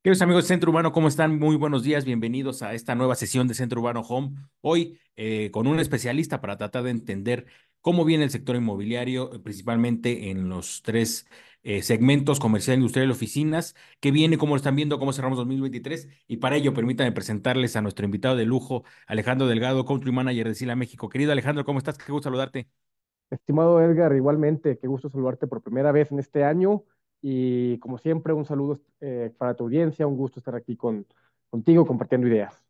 Queridos amigos de Centro Urbano, ¿cómo están? Muy buenos días, bienvenidos a esta nueva sesión de Centro Urbano Home. Hoy eh, con un especialista para tratar de entender cómo viene el sector inmobiliario, eh, principalmente en los tres eh, segmentos, comercial, industrial y oficinas, qué viene, cómo lo están viendo, cómo cerramos 2023. Y para ello, permítanme presentarles a nuestro invitado de lujo, Alejandro Delgado, Country Manager de Sila México. Querido Alejandro, ¿cómo estás? Qué gusto saludarte. Estimado Edgar, igualmente, qué gusto saludarte por primera vez en este año y como siempre, un saludo eh, para tu audiencia, un gusto estar aquí con, contigo compartiendo ideas.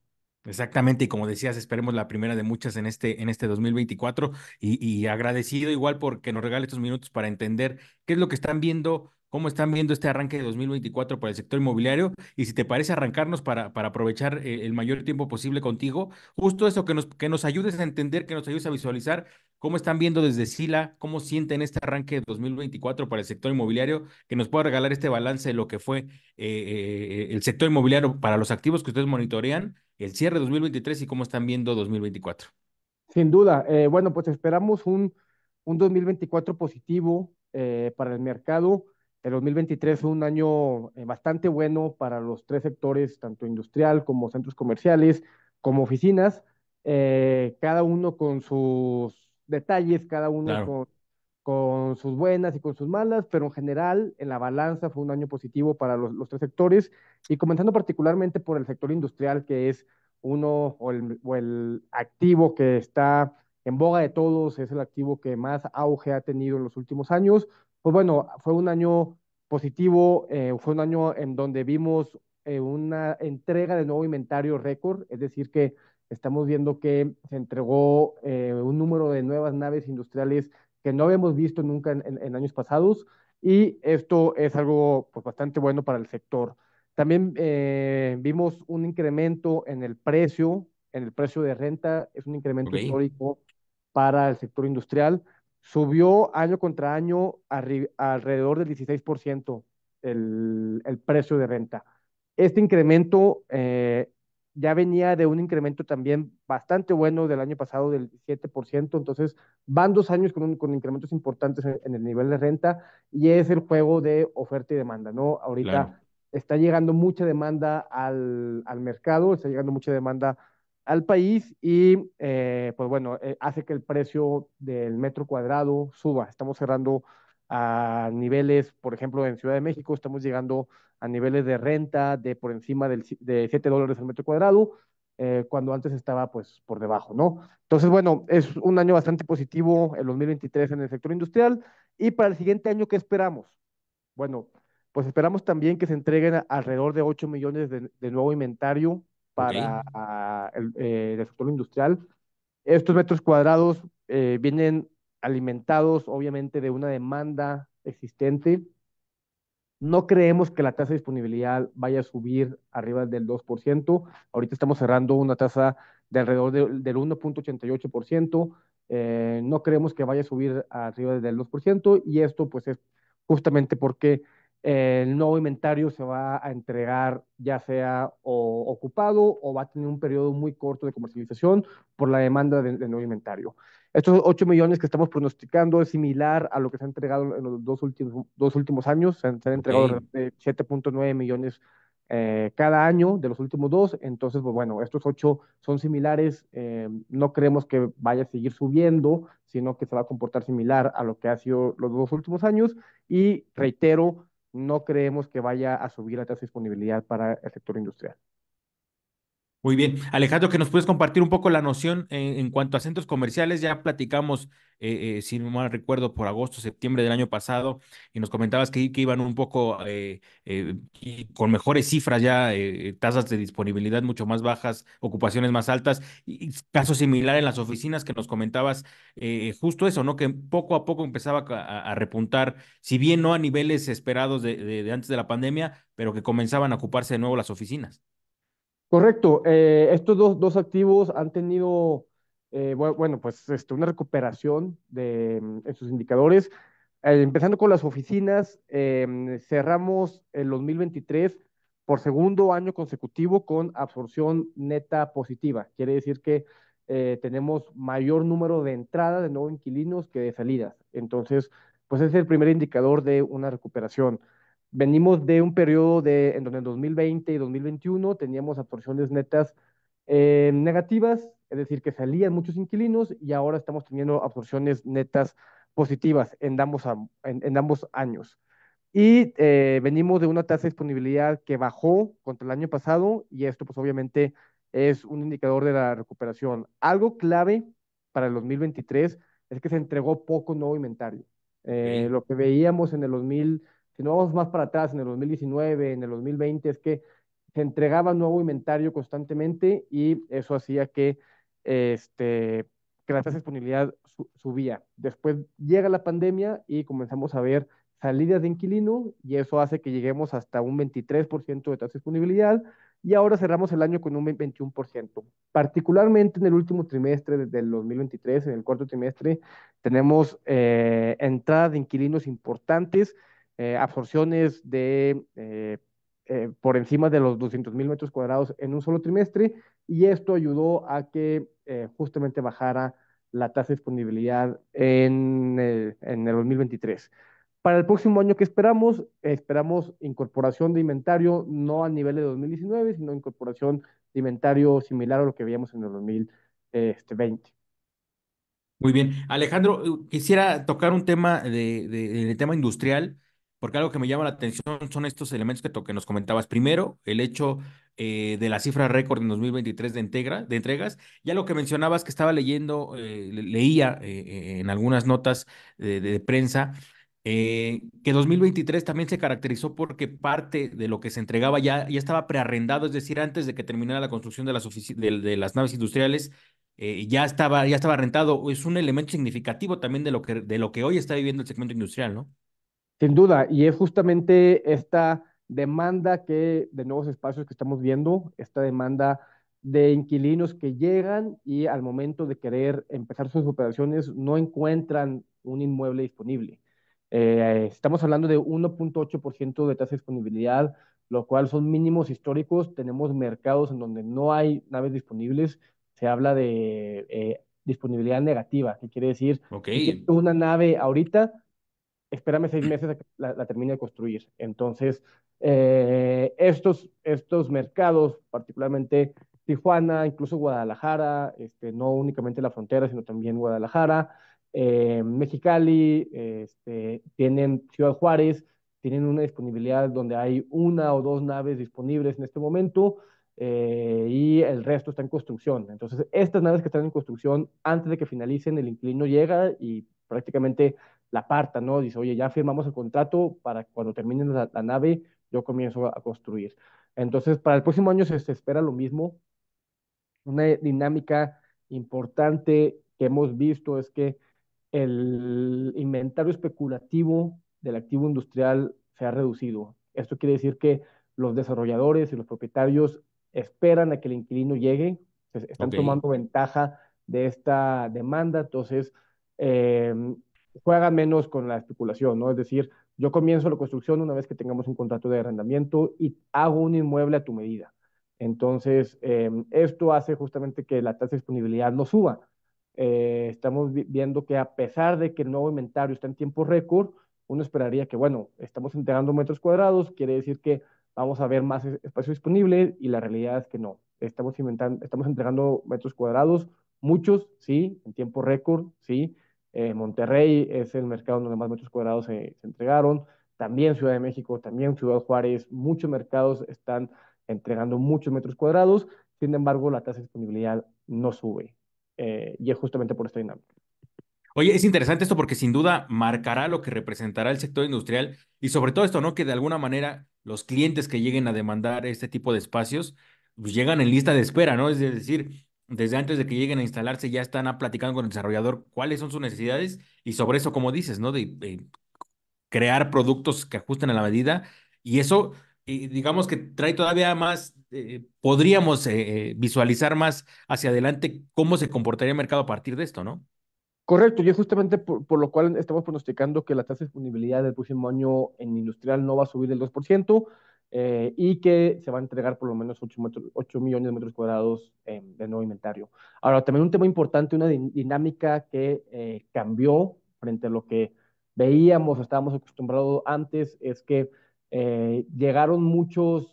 Exactamente, y como decías, esperemos la primera de muchas en este, en este 2024 y, y agradecido igual porque nos regale estos minutos para entender qué es lo que están viendo cómo están viendo este arranque de 2024 para el sector inmobiliario y si te parece arrancarnos para, para aprovechar eh, el mayor tiempo posible contigo, justo eso, que nos, que nos ayudes a entender, que nos ayudes a visualizar cómo están viendo desde Sila, cómo sienten este arranque de 2024 para el sector inmobiliario, que nos pueda regalar este balance de lo que fue eh, eh, el sector inmobiliario para los activos que ustedes monitorean, el cierre de 2023 y cómo están viendo 2024. Sin duda, bueno, pues esperamos un, un 2024 positivo para el mercado el 2023 fue un año eh, bastante bueno para los tres sectores, tanto industrial como centros comerciales, como oficinas, eh, cada uno con sus detalles, cada uno con, sus buenas y con sus malas, pero en general en la balanza fue un año positivo para los, tres sectores y comenzando particularmente por el sector industrial, que es uno o el activo que está en boga de todos, es el activo que más auge ha tenido en los últimos años, pues bueno, fue un año positivo, eh, fue un año en donde vimos eh, una entrega de nuevo inventario récord, es decir, que estamos viendo que se entregó eh, un número de nuevas naves industriales que no habíamos visto nunca en, años pasados y esto es algo pues, bastante bueno para el sector. También vimos un incremento en el precio, en el precio de renta, es un incremento histórico para el sector industrial. Subió año contra año alrededor del 16% el, precio de renta. Este incremento eh, ya venía de un incremento también bastante bueno del año pasado del 7%, entonces van dos años con, incrementos importantes en, el nivel de renta y es el juego de oferta y demanda, ¿no? Ahorita está llegando mucha demanda al, al mercado, está llegando mucha demanda al país y, eh, pues bueno, eh, hace que el precio del metro cuadrado suba. Estamos cerrando a niveles, por ejemplo, en Ciudad de México, estamos llegando a niveles de renta de por encima del, de 7 dólares el metro cuadrado, eh, cuando antes estaba pues por debajo, ¿no? Entonces, bueno, es un año bastante positivo el 2023 en el sector industrial. Y para el siguiente año, ¿qué esperamos? Bueno, pues esperamos también que se entreguen alrededor de 8 millones de nuevo inventario para ah, el, eh, sector industrial. Estos metros cuadrados eh, vienen alimentados, obviamente, de una demanda existente. No creemos que la tasa de disponibilidad vaya a subir arriba del 2%. Ahorita estamos cerrando una tasa de alrededor del 1.88%. Eh, no creemos que vaya a subir arriba del 2%. Y esto, pues, es justamente porque el nuevo inventario se va a entregar ya sea ocupado o va a tener un periodo muy corto de comercialización por la demanda del de nuevo inventario. Estos 8 millones que estamos pronosticando es similar a lo que se ha entregado en los dos últimos, dos últimos años. Se han, entregado 7.9 millones eh, cada año de los últimos dos. Entonces, pues bueno, estos 8 son similares. Eh, no creemos que vaya a seguir subiendo, sino que se va a comportar similar a lo que ha sido los dos últimos años. Y reitero, no creemos que vaya a subir la tasa de disponibilidad para el sector industrial. Muy bien. Alejandro, que nos puedes compartir un poco la noción en, cuanto a centros comerciales. Ya platicamos, eh, eh, si no mal recuerdo, por agosto, septiembre del año pasado, y nos comentabas que, iban un poco eh, eh, con mejores cifras ya, tasas de disponibilidad mucho más bajas, ocupaciones más altas, y, caso similar en las oficinas que nos comentabas, justo eso, ¿no? Que poco a poco empezaba a, repuntar, si bien no a niveles esperados de antes de la pandemia, pero que comenzaban a ocuparse de nuevo las oficinas. Correcto. Eh, estos dos, dos, activos han tenido, eh, bueno, pues este, una recuperación de, en sus indicadores. Eh, empezando con las oficinas, em, cerramos el 2023 por segundo año consecutivo con absorción neta positiva. Quiere decir que tenemos mayor número de entradas de nuevos inquilinos que de salidas. Entonces, pues es el primer indicador de una recuperación venimos de un periodo de, en donde en 2020 y 2021 teníamos absorciones netas eh, negativas, es decir, que salían muchos inquilinos y ahora estamos teniendo absorciones netas positivas en ambos, en, ambos años. Y eh, venimos de una tasa de disponibilidad que bajó contra el año pasado y esto pues obviamente es un indicador de la recuperación. Algo clave para el 2023 es que se entregó poco nuevo inventario. Eh, lo que veíamos en el 2000 si no vamos más para atrás, en el 2019, en el 2020, es que se entregaba nuevo inventario constantemente y eso hacía que, este, que la tasa de disponibilidad subía. Después llega la pandemia y comenzamos a ver salidas de inquilino y eso hace que lleguemos hasta un 23% de tasa de disponibilidad y ahora cerramos el año con un 21%. Particularmente en el último trimestre del 2023, en el cuarto trimestre, tenemos eh, entrada de inquilinos importantes eh, absorciones de, eh, eh, por encima de los 200 mil metros cuadrados en un solo trimestre y esto ayudó a que justamente bajara la tasa de disponibilidad en, en el 2023. Para el próximo año que esperamos, esperamos incorporación de inventario no a nivel de 2019, sino incorporación de inventario similar a lo que veíamos en el 2020. Este, Muy bien. Alejandro, quisiera tocar un tema de, de, tema industrial porque algo que me llama la atención son estos elementos que, nos comentabas. Primero, el hecho eh, de la cifra récord en 2023 de, integra, de entregas. Ya lo que mencionabas que estaba leyendo, eh, leía eh, en algunas notas de, prensa, que 2023 también se caracterizó porque parte de lo que se entregaba ya, ya estaba prearrendado, es decir, antes de que terminara la construcción de las, las naves industriales, ya, estaba, ya estaba rentado, es un elemento significativo también de lo, que, de lo que hoy está viviendo el segmento industrial, ¿no? Sin duda, y es justamente esta demanda que, de nuevos espacios que estamos viendo, esta demanda de inquilinos que llegan y al momento de querer empezar sus operaciones no encuentran un inmueble disponible. Eh, estamos hablando de 1.8% de tasa de disponibilidad, lo cual son mínimos históricos. Tenemos mercados en donde no hay naves disponibles. Se habla de eh, disponibilidad negativa, que quiere decir que una nave ahorita espérame seis mm. meses a que la, termine de construir. Entonces, eh, estos, estos mercados, particularmente Tijuana, incluso Guadalajara, este, no únicamente la frontera, sino también Guadalajara, eh, Mexicali, este, tienen Ciudad Juárez, tienen una disponibilidad donde hay una o dos naves disponibles en este momento eh, y el resto está en construcción. Entonces, estas naves que están en construcción, antes de que finalicen, el inclino llega y prácticamente la parta, ¿no? Dice, oye, ya firmamos el contrato para cuando termine la, nave, yo comienzo a, construir. Entonces, para el próximo año se, espera lo mismo. Una dinámica importante que hemos visto es que el inventario especulativo del activo industrial se ha reducido. Esto quiere decir que los desarrolladores y los propietarios esperan a que el inquilino llegue, están tomando ventaja de esta demanda, entonces eh, juegan menos con la especulación, ¿no? Es decir, yo comienzo la construcción una vez que tengamos un contrato de arrendamiento y hago un inmueble a tu medida. Entonces, em, esto hace justamente que la tasa de disponibilidad no suba. Eh, estamos viendo que a pesar de que el nuevo inventario está en tiempo récord, uno esperaría que, bueno, estamos entregando metros cuadrados, quiere decir que vamos a ver más espacio disponible y la realidad es que no. Estamos, inventando, estamos entregando metros cuadrados, muchos, sí, en tiempo récord, sí, eh, Monterrey es el mercado donde más metros cuadrados se, entregaron, también Ciudad de México, también Ciudad Juárez, muchos mercados están entregando muchos metros cuadrados, sin embargo, la tasa de disponibilidad no sube. Eh, y es justamente por esta dinámica. Oye, es interesante esto porque sin duda marcará lo que representará el sector industrial y sobre todo esto, ¿no? Que de alguna manera los clientes que lleguen a demandar este tipo de espacios, pues llegan en lista de espera, ¿no? Es decir, desde antes de que lleguen a instalarse, ya están ah, platicando con el desarrollador cuáles son sus necesidades y sobre eso, como dices, ¿no? De, crear productos que ajusten a la medida y eso, digamos que trae todavía más, eh, podríamos eh, eh, visualizar más hacia adelante cómo se comportaría el mercado a partir de esto, ¿no? Correcto, y es justamente por, por, lo cual estamos pronosticando que la tasa de disponibilidad del próximo año en industrial no va a subir del 2%, eh, y que se va a entregar por lo menos 8, millones de metros cuadrados em, de nuevo inventario. Ahora, también un tema importante, una dinámica que eh, cambió frente a lo que veíamos, estábamos acostumbrados antes, es que eh, llegaron muchas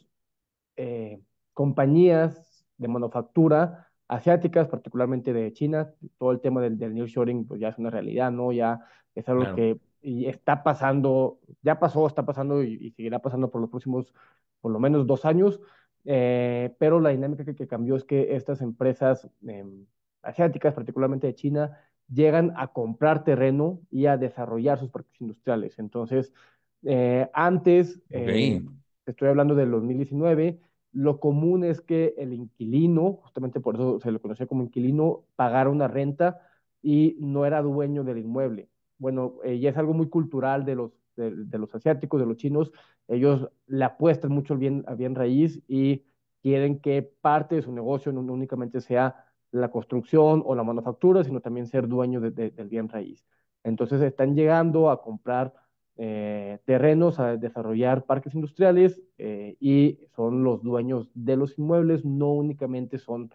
compañías de manufactura asiáticas, particularmente de China, todo el tema del, del Shoring pues ya es una realidad, ¿no? Ya es algo que y está pasando, ya pasó, está pasando y, seguirá pasando por los próximos, por lo menos dos años, eh, pero la dinámica que, cambió es que estas empresas em, asiáticas, particularmente de China, llegan a comprar terreno y a desarrollar sus parques industriales. Entonces, eh, antes, eh, estoy hablando del 2019, lo común es que el inquilino, justamente por eso se le conocía como inquilino, pagara una renta y no era dueño del inmueble bueno, eh, ya es algo muy cultural de los, de, los asiáticos, de los chinos, ellos le apuestan mucho al bien, bien raíz y quieren que parte de su negocio no, únicamente sea la construcción o la manufactura, sino también ser dueño del bien raíz. Entonces están llegando a comprar eh, terrenos, a desarrollar parques industriales eh, y son los dueños de los inmuebles, no únicamente son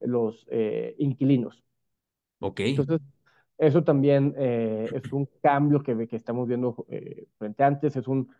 los inquilinos. Ok. Entonces eso también eh, es un cambio que, que estamos viendo eh, frente a antes, es un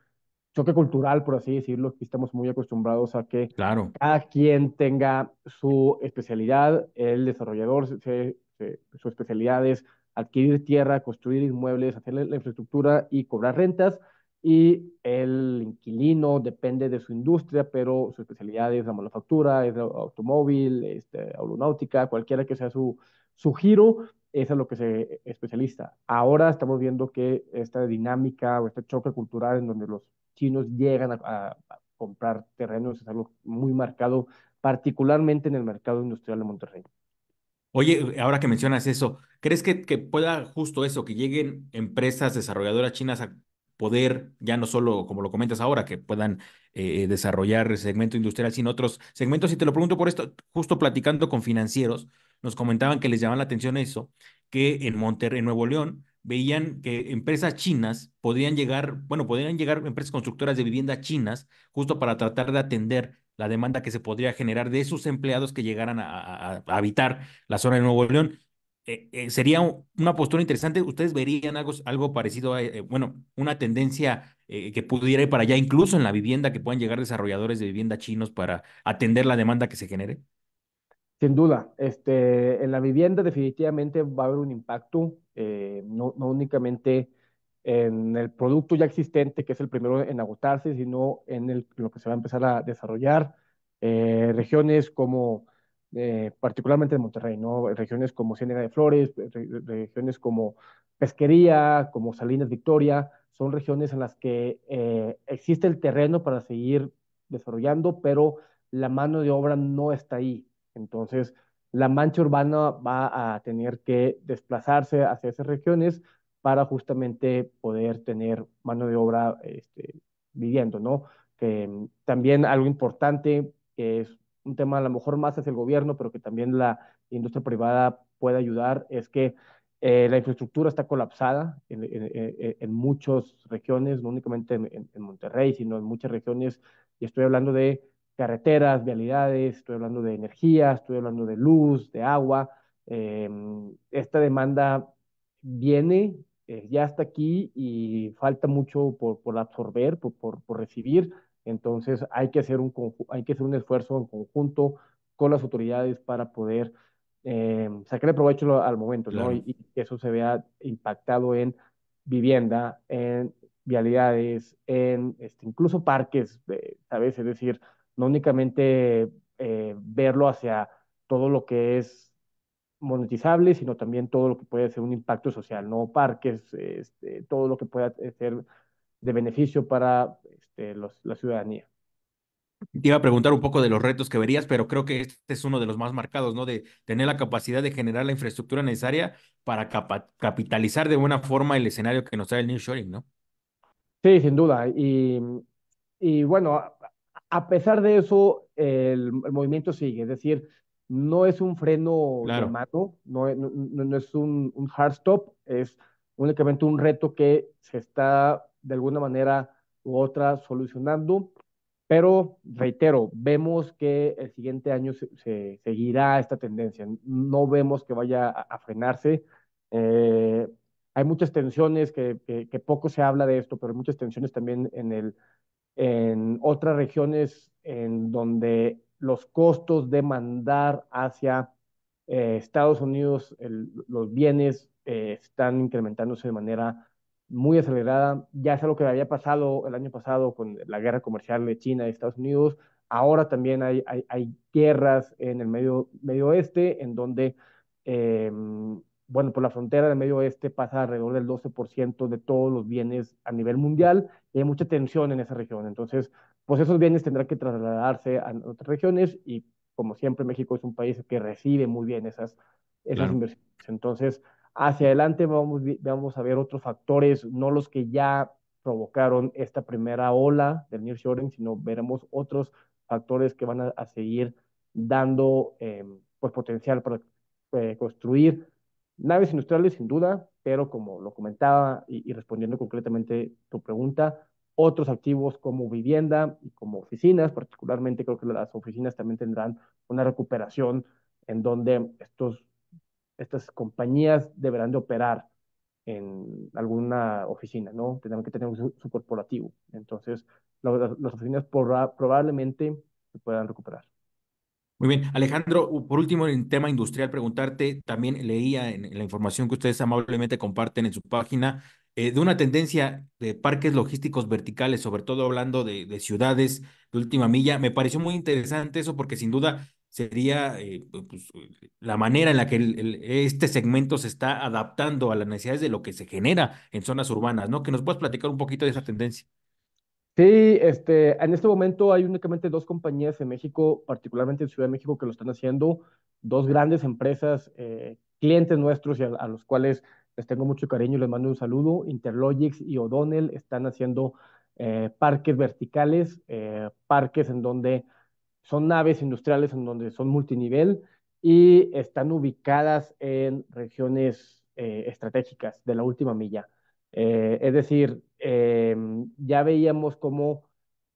choque cultural, por así decirlo, que estamos muy acostumbrados a que claro. cada quien tenga su especialidad, el desarrollador, su especialidad es adquirir tierra, construir inmuebles, hacer la infraestructura y cobrar rentas, y el inquilino depende de su industria, pero su especialidad es la manufactura, es el automóvil, este, aeronáutica, cualquiera que sea su, su giro, eso es lo que se especializa. Ahora estamos viendo que esta dinámica o este choque cultural en donde los chinos llegan a, comprar terrenos es algo muy marcado, particularmente en el mercado industrial de Monterrey. Oye, ahora que mencionas eso, ¿crees que, pueda justo eso, que lleguen empresas desarrolladoras chinas a poder, ya no solo como lo comentas ahora, que puedan eh, desarrollar el segmento industrial, sino otros segmentos. Y te lo pregunto por esto, justo platicando con financieros, nos comentaban que les llamaba la atención eso, que en Monterrey, Nuevo León, veían que empresas chinas podrían llegar, bueno, podrían llegar empresas constructoras de vivienda chinas justo para tratar de atender la demanda que se podría generar de sus empleados que llegaran a habitar la zona de Nuevo León. Eh, eh, sería una postura interesante. ¿Ustedes verían algo, parecido a, eh, bueno, una tendencia que pudiera ir para allá, incluso en la vivienda, que puedan llegar desarrolladores de vivienda chinos para atender la demanda que se genere? Sin duda, este, en la vivienda definitivamente va a haber un impacto, no, no, únicamente en el producto ya existente, que es el primero en agotarse, sino en lo que se va a empezar a desarrollar. regiones como eh, particularmente de Monterrey, ¿no? Regiones como Ciénaga de Flores, eh, regiones como Pesquería, como Salinas Victoria, son regiones en las que eh, existe el terreno para seguir desarrollando, pero la mano de obra no está ahí. Entonces, la mancha urbana va a tener que desplazarse hacia esas regiones para justamente poder tener mano de obra este, viviendo, ¿no? Que mm, también algo importante es un tema a lo mejor más hacia el gobierno, pero que también la industria privada puede ayudar, es que eh, la infraestructura está colapsada en, muchas regiones, no únicamente en, Monterrey, sino en muchas regiones. Y estoy hablando de carreteras, vialidades, estoy hablando de energía, estoy hablando de luz, de agua. Em, esta demanda viene, eh, ya está aquí y falta mucho por, absorber, por recibir entonces hay que hacer un, hay que hacer un esfuerzo en conjunto con las autoridades para poder eh, sacarle provecho al momento, ¿no? Y, que eso se vea impactado en vivienda, en vialidades, en este, incluso parques, a eh, ¿sabes? Es decir, no únicamente eh, verlo hacia todo lo que es monetizable, sino también todo lo que puede ser un impacto social, ¿no? Parques, este, todo lo que pueda ser de beneficio para este, la ciudadanía. Te iba a preguntar un poco de los retos que verías, pero creo que este es uno de los más marcados, ¿no? De tener la capacidad de generar la infraestructura necesaria para capitalizar de buena forma el escenario que nos trae el New Shoring, ¿no? Sí, sin duda. Y, y bueno, a pesar de eso, el, movimiento sigue. Es decir, no es un freno claro. no, no, es un, un hard stop, es únicamente un reto que se está de alguna manera u otra solucionando. Pero reitero, vemos que el siguiente año se, seguirá esta tendencia. No vemos que vaya a, frenarse. Eh, hay muchas tensiones, que, que, poco se habla de esto, pero hay muchas tensiones también en, el, en otras regiones en donde los costos de mandar hacia eh, Estados Unidos los bienes eh, están incrementándose de manera muy acelerada. Ya es algo que había pasado el año pasado con la guerra comercial de China y Estados Unidos. Ahora también hay, hay, guerras en el medio, medio oeste, en donde, em, bueno, por pues la frontera del medio oeste pasa alrededor del 12% de todos los bienes a nivel mundial y hay mucha tensión en esa región. Entonces, pues esos bienes tendrán que trasladarse a otras regiones y, como siempre, México es un país que recibe muy bien esas, esas inversiones. Entonces, Hacia adelante vamos, a ver otros factores, no los que ya provocaron esta primera ola del nearshoring, sino veremos otros factores que van a, seguir dando eh, pues, potencial para eh, construir naves industriales, sin duda, pero como lo comentaba y, y, respondiendo concretamente tu pregunta, otros activos como vivienda y como oficinas, particularmente creo que las oficinas también tendrán una recuperación en donde estos estas compañías deberán de operar en alguna oficina, ¿no? Tendrán que tener su, corporativo. Entonces, las, oficinas por, probablemente se puedan recuperar. Muy bien, Alejandro, por último, en tema industrial, preguntarte, también leía en, la información que ustedes amablemente comparten en su página, eh, de una tendencia de parques logísticos verticales, sobre todo hablando de, de ciudades de última milla. Me pareció muy interesante eso porque sin duda sería eh, pues, la manera en la que este segmento se está adaptando a las necesidades de lo que se genera en zonas urbanas, ¿no? Que nos puedas platicar un poquito de esa tendencia. Sí, este, en este momento hay únicamente dos compañías en México, particularmente en Ciudad de México, que lo están haciendo, dos grandes empresas, eh, clientes nuestros y a, los cuales les tengo mucho cariño y les mando un saludo, Interlogix y O'Donnell están haciendo eh, parques verticales, parques en donde son naves industriales en donde son multinivel y están ubicadas en regiones eh, estratégicas de la última milla. Eh, es decir, em, ya veíamos cómo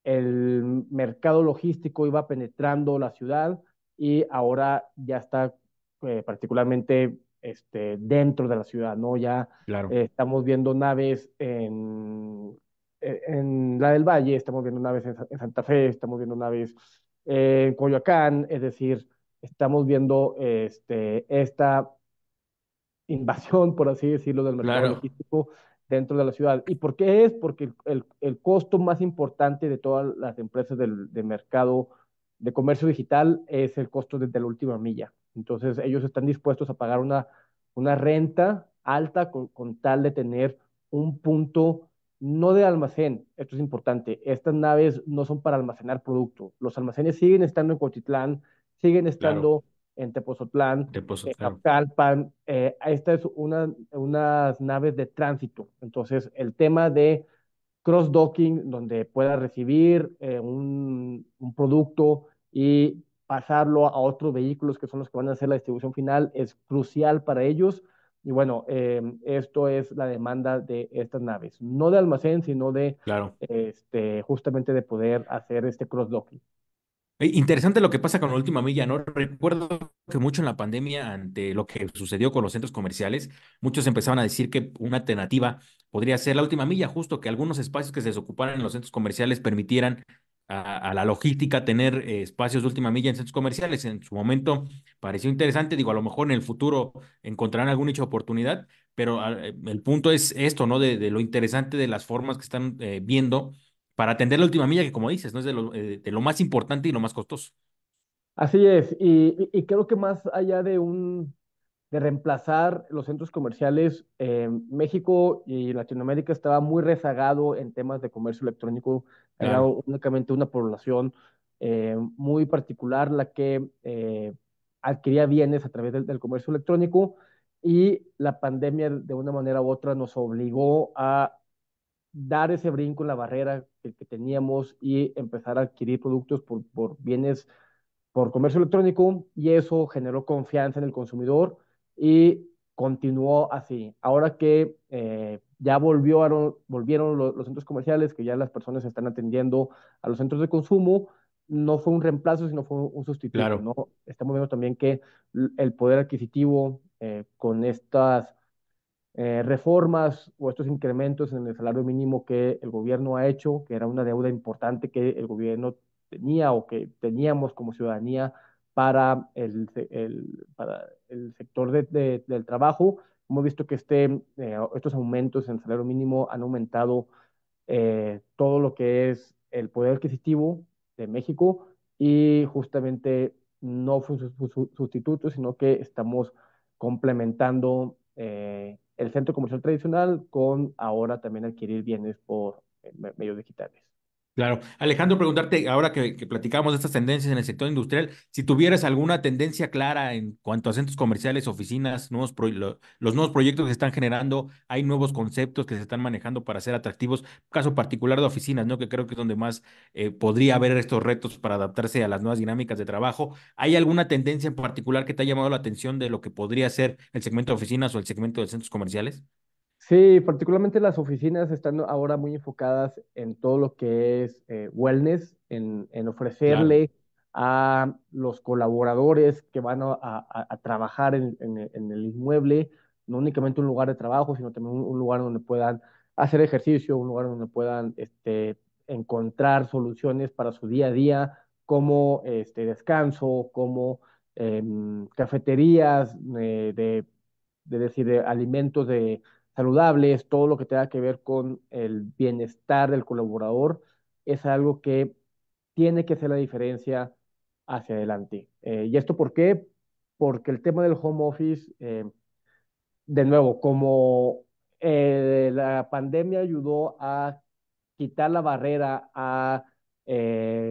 el mercado logístico iba penetrando la ciudad y ahora ya está eh, particularmente este, dentro de la ciudad, ¿no? Ya claro. estamos viendo naves en, en, la del Valle, estamos viendo naves en Santa Fe, estamos viendo naves en Coyoacán, es decir, estamos viendo este, esta invasión, por así decirlo, del mercado logístico dentro de la ciudad. ¿Y por qué es? Porque el, costo más importante de todas las empresas del, de mercado de comercio digital es el costo desde la última milla. Entonces, ellos están dispuestos a pagar una, renta alta con tal de tener un punto no de almacén, esto es importante, estas naves no son para almacenar producto, los almacenes siguen estando en Cochitlán, siguen estando en Tepozotlán, Tepozotlán. Eh, esta es una, unas naves de tránsito, entonces el tema de cross-docking, donde pueda recibir eh, un producto y pasarlo a otros vehículos que son los que van a hacer la distribución final, es crucial para ellos y bueno, eh, esto es la demanda de estas naves, no de almacén, sino de este, justamente de poder hacer este cross-docking. Eh, interesante lo que pasa con la última milla, ¿no? Recuerdo que mucho en la pandemia, ante lo que sucedió con los centros comerciales, muchos empezaban a decir que una alternativa podría ser la última milla, justo que algunos espacios que se desocuparan en los centros comerciales permitieran a, la logística tener eh, espacios de última milla en centros comerciales. En su momento pareció interesante, digo, a lo mejor en el futuro encontrarán algún nicho oportunidad, pero ah, eh, el punto es esto, ¿no? De, lo interesante de las formas que están eh, viendo para atender la última milla, que como dices, ¿no? Es de lo, más importante y lo más costoso. Así es, y creo que más allá de un de reemplazar los centros comerciales. México y Latinoamérica estaba muy rezagado en temas de comercio electrónico. Era únicamente una población eh, muy particular la que eh, adquiría bienes a través del, comercio electrónico y la pandemia de una manera u otra nos obligó a dar ese brinco en la barrera que, teníamos y empezar a adquirir productos por bienes por comercio electrónico y eso generó confianza en el consumidor y continuó así. Ahora que eh, ya volvió volvieron los, centros comerciales, que ya las personas están atendiendo a los centros de consumo, no fue un reemplazo, sino fue un sustituto. Estamos viendo también que el poder adquisitivo eh, con estas eh, reformas o estos incrementos en el salario mínimo que el gobierno ha hecho, que era una deuda importante que el gobierno tenía o que teníamos como ciudadanía para el, el, para el sector del trabajo. Hemos visto que este, eh, estos aumentos en salario mínimo han aumentado eh, todo lo que es el poder adquisitivo de México y justamente no fue un sustituto, sino que estamos complementando eh, el centro comercial tradicional con ahora también adquirir bienes por medios digitales. Claro. Alejandro, preguntarte, ahora que, platicamos de estas tendencias en el sector industrial, si tuvieras alguna tendencia clara en cuanto a centros comerciales, oficinas, nuevos los nuevos proyectos que se están generando, hay nuevos conceptos que se están manejando para ser atractivos, caso particular de oficinas, ¿no? Que creo que es donde más eh, podría haber estos retos para adaptarse a las nuevas dinámicas de trabajo. ¿Hay alguna tendencia en particular que te ha llamado la atención de lo que podría ser el segmento de oficinas o el segmento de centros comerciales? Sí, particularmente las oficinas están ahora muy enfocadas en todo lo que es eh, wellness, en, ofrecerle a los colaboradores que van a, trabajar en, el inmueble, no únicamente un lugar de trabajo, sino también un, lugar donde puedan hacer ejercicio, un lugar donde puedan este, encontrar soluciones para su día a día, como este, descanso, como em, cafeterías eh, de, decir, de alimentos de saludables, todo lo que tenga que ver con el bienestar del colaborador, es algo que tiene que hacer la diferencia hacia adelante. Eh, ¿Y esto por qué? Porque el tema del home office, eh, de nuevo, como eh, la pandemia ayudó a quitar la barrera a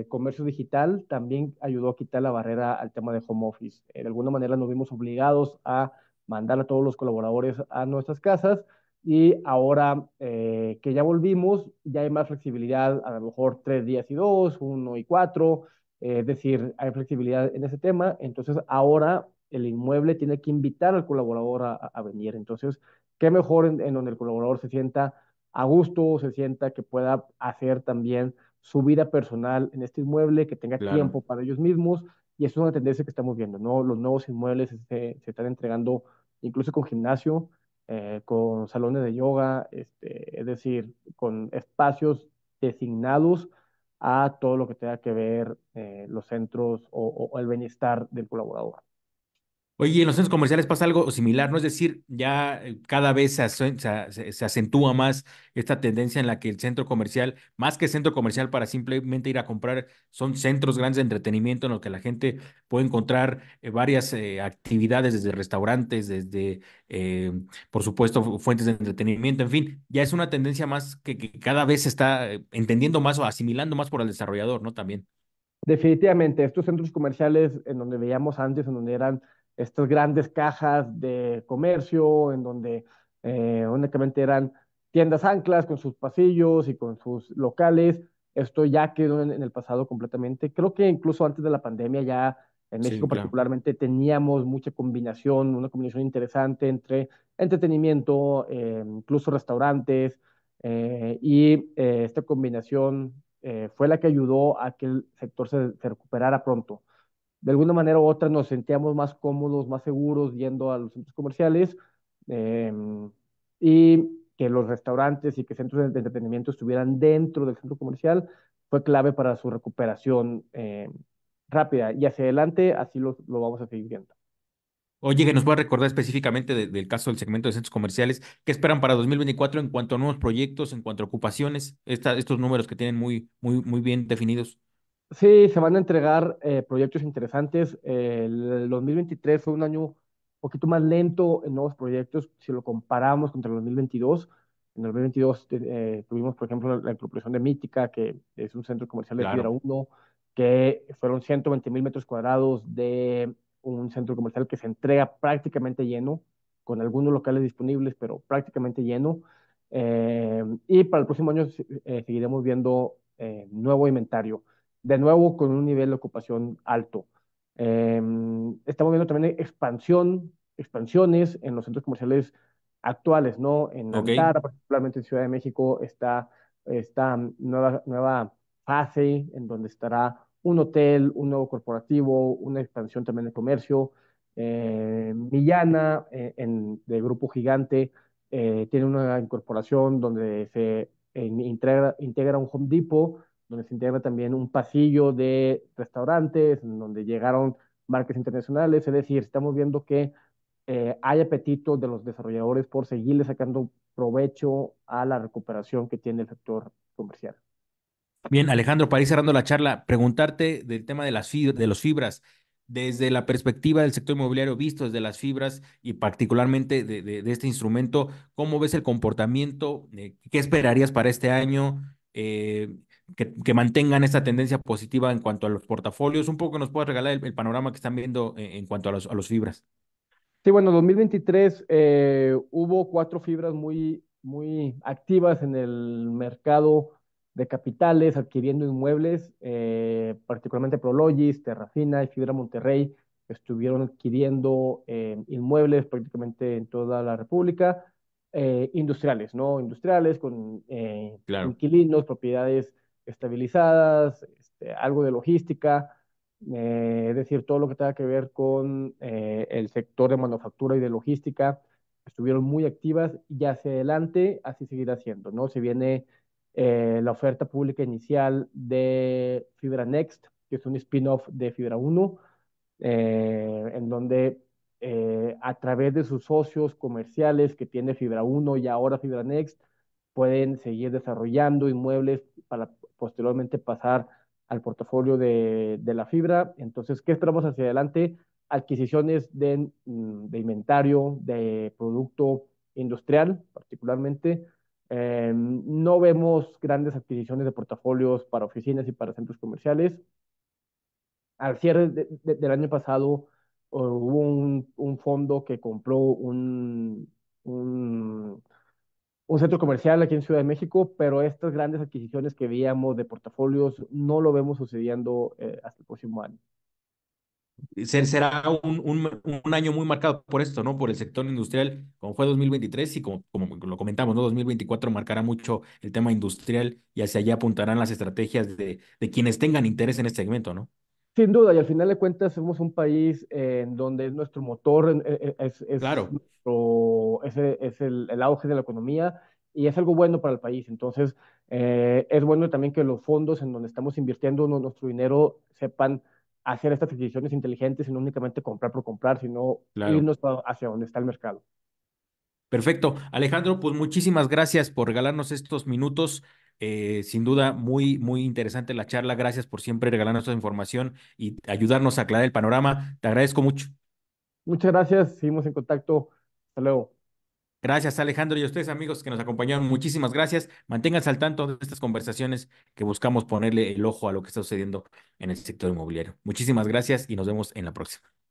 comercio digital, también ayudó a quitar la barrera al tema de home office. de alguna manera nos vimos obligados a mandar a todos los colaboradores a nuestras casas. Y ahora eh, que ya volvimos, ya hay más flexibilidad, a lo mejor tres días y dos, uno y cuatro, eh, es decir, hay flexibilidad en ese tema. Entonces, ahora el inmueble tiene que invitar al colaborador a, venir. Entonces, qué mejor en, donde el colaborador se sienta a gusto, se sienta que pueda hacer también su vida personal en este inmueble, que tenga tiempo para ellos mismos y es una tendencia que estamos viendo, ¿no? Los nuevos inmuebles se, están entregando incluso con gimnasio, eh, con salones de yoga, este, es decir, con espacios designados a todo lo que tenga que ver eh, los centros o, el bienestar del colaborador. Oye, en los centros comerciales pasa algo similar, ¿no? Es decir, ya eh, cada vez se, acentúa más esta tendencia en la que el centro comercial, más que centro comercial para simplemente ir a comprar, son centros grandes de entretenimiento en los que la gente puede encontrar eh, varias eh, actividades, desde restaurantes, desde, por supuesto, fuentes de entretenimiento, en fin, ya es una tendencia más que, cada vez se está entendiendo más o asimilando más por el desarrollador, ¿no? También. Definitivamente, estos centros comerciales en donde veíamos antes, en donde eran estas grandes cajas de comercio, en donde eh, únicamente eran tiendas anclas con sus pasillos y con sus locales. Esto ya quedó en, el pasado completamente. Creo que incluso antes de la pandemia ya en México particularmente teníamos mucha combinación, una combinación interesante entre entretenimiento, eh, incluso restaurantes, eh, y esta combinación fue la que ayudó a que el sector se recuperara pronto de alguna manera u otra nos sentíamos más cómodos, más seguros yendo a los centros comerciales em, y que los restaurantes y que centros de entretenimiento estuvieran dentro del centro comercial fue clave para su recuperación em, rápida y hacia adelante así lo, vamos a seguir viendo. Oye, que nos a recordar específicamente del caso del segmento de centros comerciales, ¿qué esperan para 2024 en cuanto a nuevos proyectos, en cuanto a ocupaciones, estos números que tienen muy, muy, muy bien definidos? Sí, se van a entregar eh, proyectos interesantes. Eh, el 2023 fue un año un poquito más lento en nuevos proyectos si lo comparamos contra el 2022. En el 2022 eh, tuvimos, por ejemplo, la, incorporación de Mítica, que es un centro comercial de claro. 1, que fueron 120 mil metros cuadrados de un centro comercial que se entrega prácticamente lleno, con algunos locales disponibles, pero prácticamente lleno. y para el próximo año seguiremos viendo nuevo inventario de nuevo con un nivel de ocupación alto. Em, estamos viendo también expansión, expansiones en los centros comerciales actuales, ¿no? En particularmente en Ciudad de México, está esta nueva, nueva fase en donde estará un hotel, un nuevo corporativo, una expansión también de comercio. Em, Millana, eh, en, de Grupo Gigante, eh, tiene una incorporación donde se eh, integra un Home Depot donde se integra también un pasillo de restaurantes, donde llegaron marcas internacionales, es decir, estamos viendo que eh, hay apetito de los desarrolladores por seguirle sacando provecho a la recuperación que tiene el sector comercial. Bien, Alejandro, para ir cerrando la charla, preguntarte del tema de las fibras, de los fibras, desde la perspectiva del sector inmobiliario visto desde las fibras y particularmente de, este instrumento, ¿cómo ves el comportamiento? Eh, ¿Qué esperarías para este año? Eh, que, mantengan esta tendencia positiva en cuanto a los portafolios. Un poco nos puedes regalar el, panorama que están viendo eh, en, cuanto a los, fibras. Sí, bueno, 2023 eh, hubo cuatro fibras muy, muy activas en el mercado de capitales, adquiriendo inmuebles, eh, particularmente Prologis, Terrafina y Fibra Monterrey, estuvieron adquiriendo inmuebles prácticamente en toda la República, industriales, ¿no? Industriales con inquilinos, propiedades estabilizadas, este, algo de logística, eh, es decir, todo lo que tenga que ver con eh, el sector de manufactura y de logística, estuvieron muy activas y hacia adelante así seguirá siendo, ¿no? Se viene eh, la oferta pública inicial de Fibra Next, que es un spin-off de Fibra 1, en donde a través de sus socios comerciales que tiene Fibra 1 y ahora Fibra Next, pueden seguir desarrollando inmuebles para posteriormente pasar al portafolio de, la fibra. Entonces, ¿qué esperamos hacia adelante? Adquisiciones de, mm, inventario, de producto industrial, particularmente. Eh, no vemos grandes adquisiciones de portafolios para oficinas y para centros comerciales. Al cierre del año pasado eh, hubo un, fondo que compró un, un centro comercial aquí en Ciudad de México, pero estas grandes adquisiciones que veíamos de portafolios no lo vemos sucediendo eh, hasta el próximo año. Será un, año muy marcado por esto, ¿no? Por el sector industrial, como fue 2023 y como, como lo comentamos, ¿no? 2024 marcará mucho el tema industrial y hacia allá apuntarán las estrategias de, de quienes tengan interés en este segmento, ¿no? Sin duda, y al final de cuentas somos un país eh, en donde donde nuestro motor, eh, es, nuestro ese es el, auge de la economía y es algo bueno para el país. Entonces, eh, es bueno también que los fondos en donde estamos invirtiendo nuestro dinero sepan hacer estas adquisiciones inteligentes y no únicamente comprar por comprar, sino irnos hacia donde está el mercado. Perfecto. Alejandro, pues muchísimas gracias por regalarnos estos minutos. Eh, sin duda, muy, muy interesante la charla. Gracias por siempre regalarnos esta información y ayudarnos a aclarar el panorama. Te agradezco mucho. Muchas gracias. Seguimos en contacto. Hasta luego. Gracias, Alejandro, y a ustedes, amigos que nos acompañaron, muchísimas gracias. Manténganse al tanto de estas conversaciones que buscamos ponerle el ojo a lo que está sucediendo en el sector inmobiliario. Muchísimas gracias y nos vemos en la próxima.